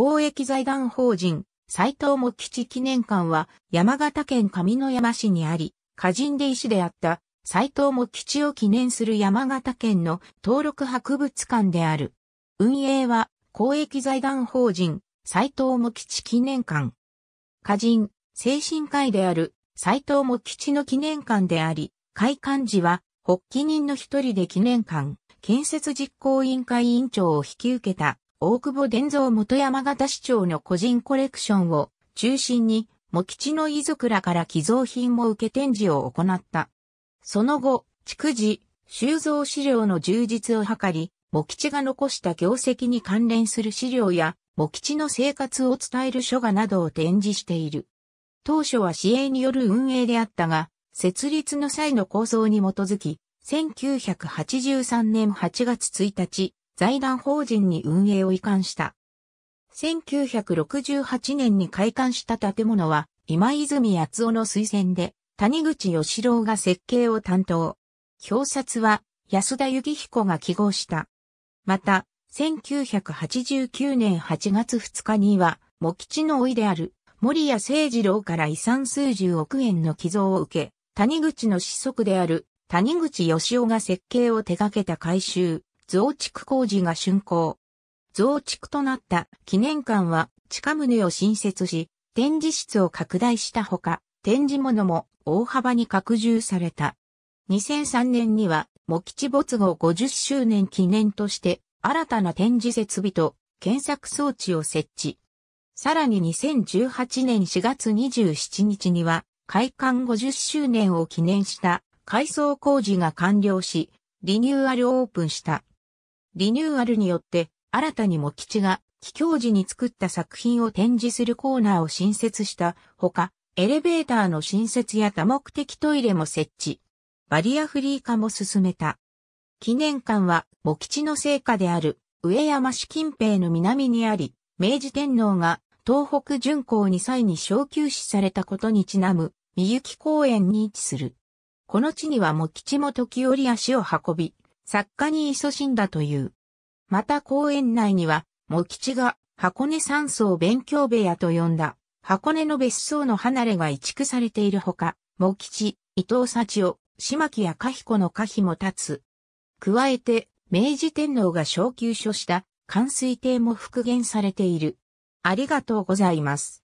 公益財団法人、斎藤茂吉記念館は山形県上山市にあり、歌人で医師であった斎藤茂吉を記念する山形県の登録博物館である。運営は公益財団法人、斎藤茂吉記念館。歌人、精神科医である斎藤茂吉の記念館であり、開館時は発起人の一人で記念館建設実行委員会委員長を引き受けた大久保伝蔵元山形市長の個人コレクションを中心に、茂吉の遺族らから寄贈品も受け展示を行った。その後、築地、収蔵資料の充実を図り、茂吉が残した業績に関連する資料や、茂吉の生活を伝える書画などを展示している。当初は市営による運営であったが、設立の際の構想に基づき、1983年8月1日、財団法人に運営を移管した。1968年に開館した建物は、今泉厚夫の推薦で、谷口義郎が設計を担当。表札は、安田幸彦が記号した。また、1989年8月2日には、茂吉の老いである森谷誠二郎から遺産数十億円の寄贈を受け、谷口の子息である谷口義雄が設計を手掛けた改修、増築工事が竣工。増築となった記念館は地下棟を新設し、展示室を拡大したほか、展示物も大幅に拡充された。2003年には、茂吉没後50周年記念として、新たな展示設備と検索装置を設置。さらに2018年4月27日には、開館50周年を記念した改装工事が完了し、リニューアルオープンした。リニューアルによって、新たに茂吉が、帰郷時に作った作品を展示するコーナーを新設したほか、エレベーターの新設や多目的トイレも設置。バリアフリー化も進めた。記念館は、茂吉の成果である、上山市近平の南にあり、明治天皇が東北巡行2歳に小休止されたことにちなむ、三雪公園に位置する。この地には茂吉も時折足を運び、作家に勤しんだという。また公園内には、茂吉が箱根山荘勉強部屋と呼んだ、箱根の別荘の離れが移築されているほか、茂吉、伊藤幸男、島木や加彦の可否も立つ。加えて、明治天皇が昇級所した、関水亭も復元されている。ありがとうございます。